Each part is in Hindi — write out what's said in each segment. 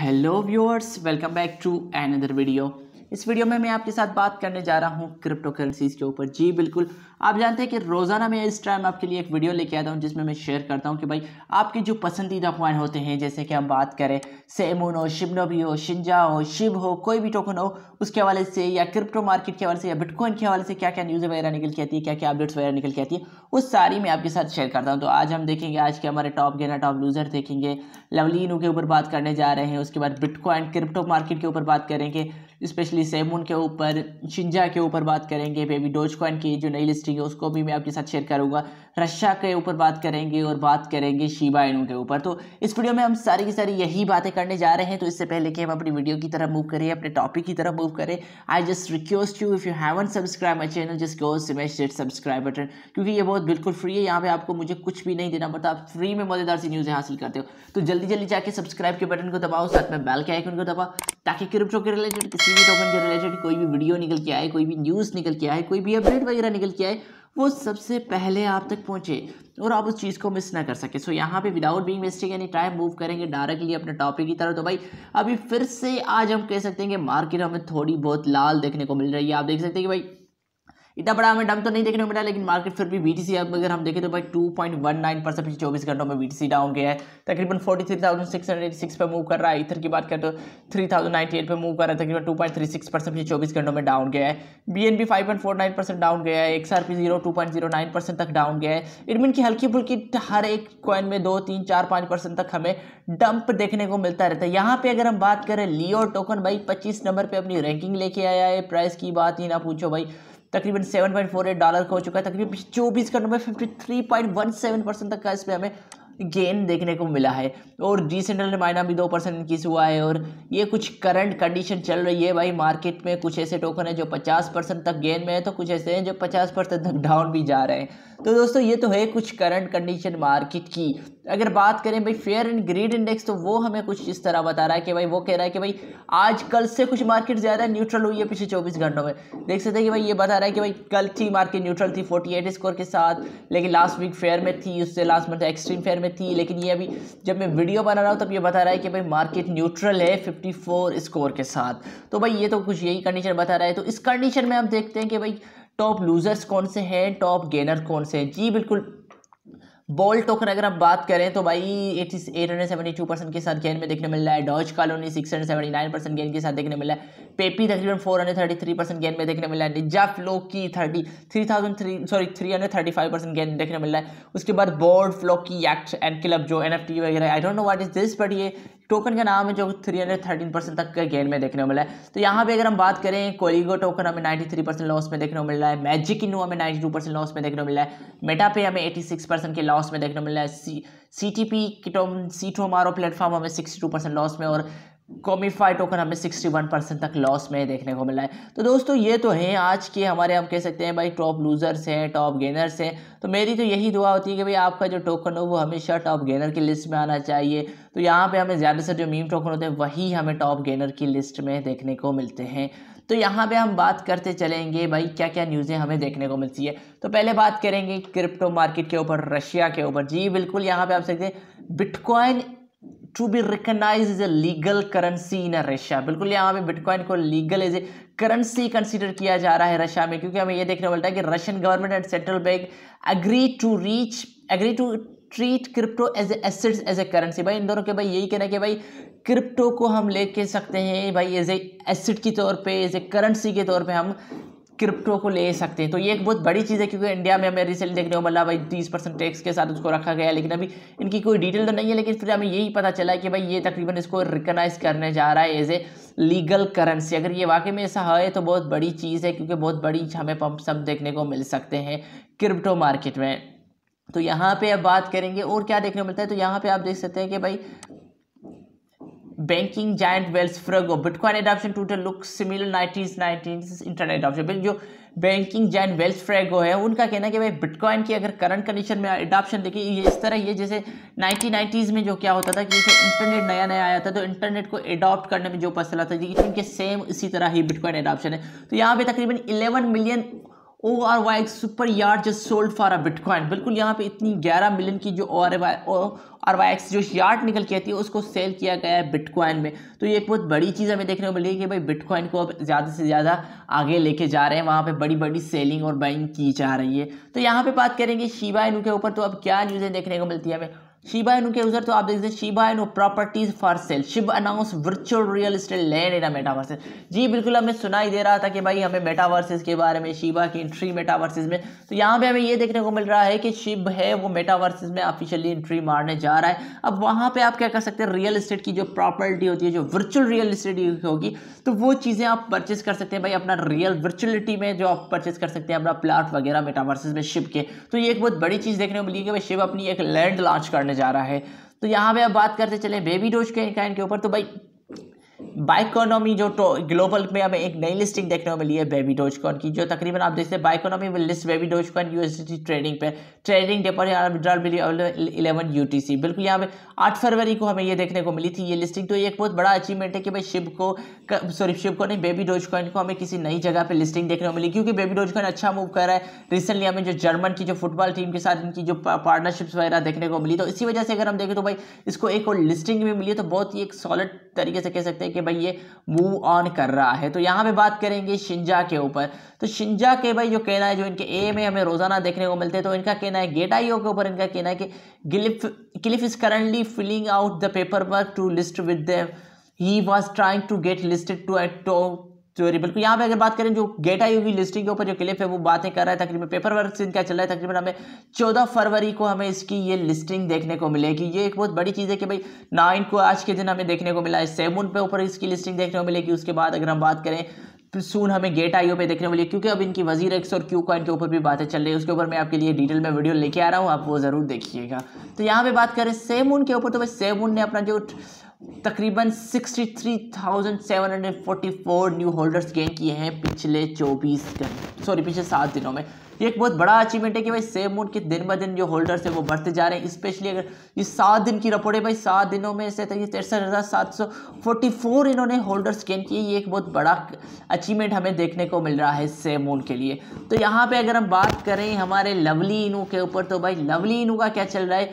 hello viewers welcome back to another video इस वीडियो में मैं आपके साथ बात करने जा रहा हूँ क्रिप्टो करेंसीज़ के ऊपर जी बिल्कुल आप जानते हैं कि रोज़ाना मैं इस टाइम आपके लिए एक वीडियो लेके आता हूँ जिसमें मैं शेयर करता हूँ कि भाई आपके जो पसंदीदा कॉइन होते हैं जैसे कि हम बात करें सेमून हो शिबनो भी हो शिंजा हो शिव हो कोई भी टोकन हो उसके हवाले से या क्रिप्टो मार्केट के हवाले से या बिटकॉइन के हवाले से क्या क्या न्यूज़ वगैरह निकल के आती है क्या क्या अपडेट्स वगैरह निकल के आती है उस सारी मैं आपके साथ शेयर करता हूँ तो आज हम देखेंगे आज के हमारे टॉप गेनर टॉप लूज़र देखेंगे लवलिनों के ऊपर बात करने जा रहे हैं उसके बाद बिटकॉइन क्रिप्टो मार्केट के ऊपर बात करेंगे स्पेशली सेमून के ऊपर शिंजा के ऊपर बात करेंगे बेबी डोज कॉइन की जो नई लिस्टिंग है उसको भी मैं आपके साथ शेयर करूँगा रशिया के ऊपर बात करेंगे और बात करेंगे शिबा इनू के ऊपर तो इस वीडियो में हम सारी की सारी यही बातें करने जा रहे हैं तो इससे पहले कि हम अपनी वीडियो की तरफ मूव करें अपने टॉपिक की तरफ मूव करें I just request you if you haven't subscribe my channel जिस गो सिमेश सब्सक्राइब बटन क्योंकि ये बहुत बिल्कुल फ्री है यहाँ पे आपको मुझे कुछ भी नहीं देना पड़ता मतलब आप फ्री में मज़ेदार सी न्यूज़ें हासिल करते हो तो जल्दी जल्दी जाके सब्सक्राइब के बटन को दबाओ साथ में बैल के आइकन को दबाओ ताकि क्रिप्टो के रिलेटेड किसी भी टोकन के रिलेटेड कोई भी वीडियो निकल के आए कोई भी न्यूज़ निकल के आए कोई भी अपडेट वगैरह निकल के आए वो सबसे पहले आप तक पहुँचे और आप उस चीज़ को मिस ना कर सके सो so, यहाँ पे विदाउट बीइंग मिस्टेक यानी टाइम मूव करेंगे डायरेक्टली अपने टॉपिक की तरफ तो भाई अभी फिर से आज हम कह सकते हैं कि मार्केट हमें थोड़ी बहुत लाल देखने को मिल रही है आप देख सकते हैं कि भाई इतना बड़ा हमें डम तो नहीं देखने को मिला लेकिन मार्केट फिर भी बी टी अगर हम देखें तो भाई two point one nine percent पिछले चौबीस घंटों में बी टी डाउन गया है तकरीबन forty three thousand six hundred six पर मूव कर रहा है इधर की बात करें तो थ्री थाउजेंड नाइनटी एट पर मूव कर रहा है तकरीबन two point three six percent पिछले चौबीस घंटों में डाउन गया है B N B five point four nine percent down गया है X R P zero two point zero nine percent तक डाउन गया है इडमिन की हल्की फुल्की हर एक कॉइन में दो तीन चार पाँच परसेंट तक हमें डंप देखने को मिलता रहता है यहाँ पे अगर हम बात करें लियो टोकन भाई पच्चीस नंबर पर अपनी रैंकिंग लेके आया है प्राइस की बात ही ना पूछो भाई तकरीबन 7.48 डॉलर का हो चुका है तकरीबन चौबीस घंटों में 53.17 परसेंट तक का इस पर हमें गेन देखने को मिला है और जी सेंट्रल माइना भी दो परसेंट इंक्रीज हुआ है और ये कुछ करंट कंडीशन चल रही है भाई मार्केट में कुछ ऐसे टोकन है जो 50 परसेंट तक गेन में है तो कुछ ऐसे हैं जो 50 परसेंट तक डाउन भी जा रहे हैं तो दोस्तों ये तो है कुछ करंट कंडीशन मार्केट की अगर बात करें भाई फेयर एंड ग्रीड इंडेक्स तो वो हमें कुछ इस तरह बता रहा है कि भाई वो कह रहा है कि भाई आज कल से कुछ मार्केट ज़्यादा न्यूट्रल हुई है पिछले 24 घंटों में देख सकते हैं कि भाई ये बता रहा है कि भाई कल थी मार्केट न्यूट्रल थी 48 स्कोर के साथ लेकिन लास्ट वीक फेयर में थी उससे लास्ट मंथ एक्सट्रीम फेयर में थी लेकिन ये अभी जब मैं वीडियो बना रहा हूँ तब ये बता रहा है कि भाई मार्केट न्यूट्रल है फिफ्टी स्कोर के साथ तो भाई ये तो कुछ यही कंडीशन बता रहा है तो इस कंडीशन में हम देखते हैं कि भाई टॉप लूज़र्स कौन से हैं टॉप गेनर कौन से हैं जी बिल्कुल बॉल टोकन अगर हम बात करें तो भाई eighty eight hundred seventy two percent के साथ गेन में देखने मिल रहा है doge colony six hundred seventy nine percent gain के साथ देखने मिला है पेपी तकरीबन four hundred thirty three percent gain में देखने मिला है निज्जा फ्लो की thirty three thousand three sorry three hundred thirty five percent gain देखने मिल रहा है उसके बाद बोर्ड फ्लो की एक्ट एंड क्लब जो एन एफ टी वगैरह I don't know what is this but ये टोकन का नाम है जो थ्री हंड्रेड थर्टीन परसेंट तक के गेन में देखने को मिला है तो यहाँ पे अगर हम बात करें कोलिगो टोकन हमें नाइन्टी थ्री परसेंट लॉस में देखने को मिल रहा है मैजिक इनू हमें टू परसेंट लॉस में देखने को मिल रहा है मेटा पे हमें सिक्स परसेंट के लॉस में देखने को मिल रहा है सी सी टी पी किटोम सी टोमारो प्लेटफॉर्म हमें सिक्सटी टू परसेंट लॉस में और कॉमीफाई टोकन हमें 61 परसेंट तक लॉस में देखने को मिला है तो दोस्तों ये तो हैं आज के हमारे हम कह सकते हैं भाई टॉप लूज़र्स हैं टॉप गेनर्स हैं तो मेरी तो यही दुआ होती है कि भाई आपका जो टोकन हो वो हमेशा टॉप गेनर की लिस्ट में आना चाहिए तो यहाँ पे हमें ज़्यादातर जो मीम टोकन होते हैं वही हमें टॉप गेनर की लिस्ट में देखने को मिलते हैं तो यहाँ पे हम बात करते चलेंगे भाई क्या क्या न्यूज़ें हमें देखने को मिलती है तो पहले बात करेंगे क्रिप्टो मार्केट के ऊपर रशिया के ऊपर जी बिल्कुल यहाँ पे आप सकते हैं bitcoin to be recognise as a legal currency in Russia बिल्कुल यहाँ पे बिटकॉइन को legal as a currency consider किया जा रहा है रशिया में क्योंकि हमें यह देखने मिलता है कि Russian government and central bank agree to reach agree to treat crypto as a assets as a currency भाई इन दोनों के भाई यही कहना कि भाई क्रिप्टो को हम ले के सकते हैं भाई एज ए एसेट के तौर पे एज ए करेंसी के तौर पे हम क्रिप्टो को ले सकते हैं तो ये एक बहुत बड़ी चीज़ है क्योंकि इंडिया में हमें रिसेल देखने को मिला भाई तीस परसेंट टैक्स के साथ उसको रखा गया लेकिन अभी इनकी कोई डिटेल तो नहीं है लेकिन फिर हमें यही पता चला कि भाई ये तकरीबन इसको रिकनाइज करने जा रहा है एज ए लीगल करेंसी अगर ये वाकई में ऐसा है तो बहुत बड़ी चीज़ है क्योंकि बहुत बड़ी हमें पंप सब देखने को मिल सकते हैं क्रिप्टो मार्केट में तो यहाँ पे अब बात करेंगे और क्या देखने को मिलता है तो यहाँ पे आप देख सकते हैं कि भाई banking giant Wells Fargo bitcoin adoption to look similar 90s nineteen internet adoption जो बैंकिंग जैन वेल्स फ्रेगो है उनका कहना है कि भाई बिटकॉइन की अगर करंट कंडीशन में एडॉप्शन देखिए ये इस तरह ये जैसे नाइनटीन नाइनटीज में जो क्या होता था कि जैसे इंटरनेट नया नया आया था तो इंटरनेट को एडॉप्ट करने में जो पसला था जी इनके सेम इसी तरह ही बिटकॉइन एडाप्शन है तो यहाँ पर तकरीबन eleven million O R Y super yard just sold for a bitcoin बिल्कुल यहाँ पे इतनी 11 मिलियन की जो O R Y O R Y X जो यार्ड निकल के आती है उसको सेल किया गया है बिटकॉइन में तो ये एक बहुत बड़ी चीज़ हमें देखने को मिली है कि भाई बिटकॉइन को अब ज़्यादा से ज़्यादा आगे लेके जा रहे हैं वहाँ पे बड़ी बड़ी सेलिंग और बाइंग की जा रही है तो यहाँ पे बात करेंगे शिवा इनू के ऊपर तो अब क्या न्यूज़ें देखने को मिलती है हमें शिबा इनू के यूजर तो आप देखते हैं Shiba Inu properties for sale Shib announce virtual real estate land in metaverses जी बिल्कुल हमें सुनाई दे रहा था कि भाई हमें मेटावर्सेस के बारे में शिबा की एंट्री मेटावर्सेस में तो यहाँ पे हमें ये देखने को मिल रहा है कि शिब है वो मेटावर्सेस में ऑफिशियली एंट्री मारने जा रहा है अब वहाँ पर आप क्या कर सकते हैं रियल इस्टेट की जो प्रॉपर्टी होती है जो वर्चुअल रियल इस्टेट होगी तो वो चीज़ें आप परचेस कर सकते हैं भाई अपना रियल वर्चुअलिटी में जो आप परचेस कर सकते हैं अपना प्लाट वगैरह मेटावर्सेज में शिप के तो ये एक बहुत बड़ी चीज़ देखने को मिली कि भाई शिव अपनी एक लैंड लॉन्च करने होने जा रहा है तो यहाँ पे अब बात करते चले बेबी डोज के इनका इनके ऊपर तो भाई बाइकोनॉमी जो ग्लोबल में हमें एक नई लिस्टिंग देखने को मिली है बेबी कॉन की जो तकरीबन आप देखते हैं Biconomy will list baby con USD trading पे ट्रेडिंग डे पर यहाँ विड्रॉल मिली इलेवन यू बिल्कुल यहाँ पे आठ फरवरी को हमें ये देखने को मिली थी ये लिस्टिंग तो ये एक बहुत बड़ा अचीवमेंट है कि भाई शिव को सॉरी शिव को नहीं बेबी डोजकॉइन को हमें किसी नई जगह पर लिस्टिंग देखने को मिली क्योंकि बेबी डोजकॉइन अच्छा मूव कर रहा है रिसेंटली हमें जो जर्मन की जो फुटबॉल टीम के साथ इनकी जो पार्टनरशिप्स वगैरह देखने को मिली तो इसी वजह से अगर हम देखें तो भाई इसको एक और लिस्टिंग में मिली तो बहुत ही एक सॉलिड तरीके से कह सकते हैं कि भाई ये मूव ऑन कर रहा है तो यहाँ पे बात करेंगे शिंजा के ऊपर तो शिंजा के भाई जो कहना है जो इनके ए में हमें रोजाना देखने को मिलते हैं तो इनका कहना है गेट आईओ के ऊपर इनका कहना है कि गिलिफ क्लिफ is currently filling out the paper work to list with he was trying to get listed to at top तो बिल्कुल यहाँ पे अगर बात करें जो गेट आई हुई लिस्टिंग के ऊपर जो क्लिप है वो बातें कर रहा है तकरीबन पेपर वर्क से इनका चल रहा है तकरीबन हमें चौदह फरवरी को हमें इसकी ये लिस्टिंग देखने को मिलेगी ये एक बहुत बड़ी चीज़ है कि भाई नाइन को आज के दिन हमें देखने को मिला है सेवन पे ऊपर इसकी लिस्टिंग देखने को मिलेगी उसके बाद अगर हम बात करें सून हमें गेट आईओ पे देखने वाली क्योंकि अब इनकी वजीर एक्स और क्यू कॉइन के ऊपर भी बातें चल रही है उसके ऊपर मैं आपके लिए डिटेल में वीडियो लेके आ रहा हूँ आप वो ज़रूर देखिएगा तो यहाँ पे बात करें सेमून के ऊपर तो भाई सेमून ने अपना जो तकरीबन 63,744 न्यू होल्डर्स गेन किए हैं पिछले 24 घंटे सॉरी पिछले सात दिनों में ये एक बहुत बड़ा अचीवमेंट है कि भाई सेव मूड के दिन ब दिन जो होल्डर्स है वो बढ़ते जा रहे हैं स्पेशली अगर ये सात दिन की रिपोर्ट है भाई सात दिनों में से तरीके तिरसठ हज़ार सात सौ फोर्टी फोर इन्होंने होल्डर्स गेन किए ये एक बहुत बड़ा अचीवमेंट हमें देखने को मिल रहा है सेव मून के लिए तो यहाँ पर अगर हम बात करें हमारे लवली इनू के ऊपर तो भाई लवली इनू का क्या चल रहा है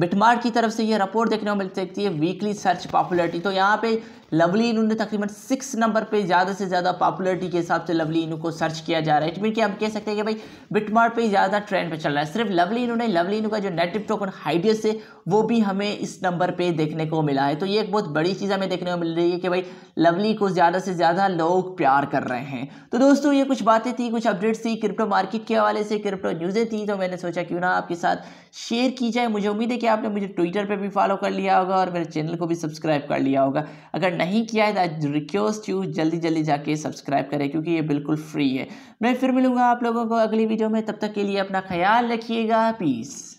बिटमार्ट की तरफ से ये रिपोर्ट देखने को मिल सकती है वीकली सर्च पॉपुलरिटी तो यहाँ पे लवली इन उन्होंने तकरीबन सिक्स नंबर पे ज़्यादा से ज़्यादा पॉपुलरिटी के हिसाब से लवली इनू को सर्च किया जा रहा है इटमीन कि हम कह सकते हैं कि भाई बिटमार्ट पे ज़्यादा ट्रेंड पे चल रहा है सिर्फ लवली इन्होंने लवली इनू का जो नेटिव टोकन हाइडियस है वो भी हमें इस नंबर पर देखने को मिला है तो ये एक बहुत बड़ी चीज़ हमें देखने को मिल रही है कि भाई लवली को ज़्यादा से ज़्यादा लोग प्यार कर रहे हैं तो दोस्तों ये कुछ बातें थी कुछ अपडेट्स थी क्रिप्टो मार्केट के हवाले से क्रिप्टो न्यूज़ें थी तो मैंने सोचा क्यों ना आपके साथ शेयर की जाए मुझे उम्मीद है कि आपने मुझे ट्विटर पर भी फॉलो कर लिया होगा और मेरे चैनल को भी सब्सक्राइब कर लिया होगा अगर नहीं किया है तो रिक्वेस्ट यू जल्दी जल्दी जाके सब्सक्राइब करें क्योंकि ये बिल्कुल फ्री है मैं फिर मिलूंगा आप लोगों को अगली वीडियो में तब तक के लिए अपना ख्याल रखिएगा पीस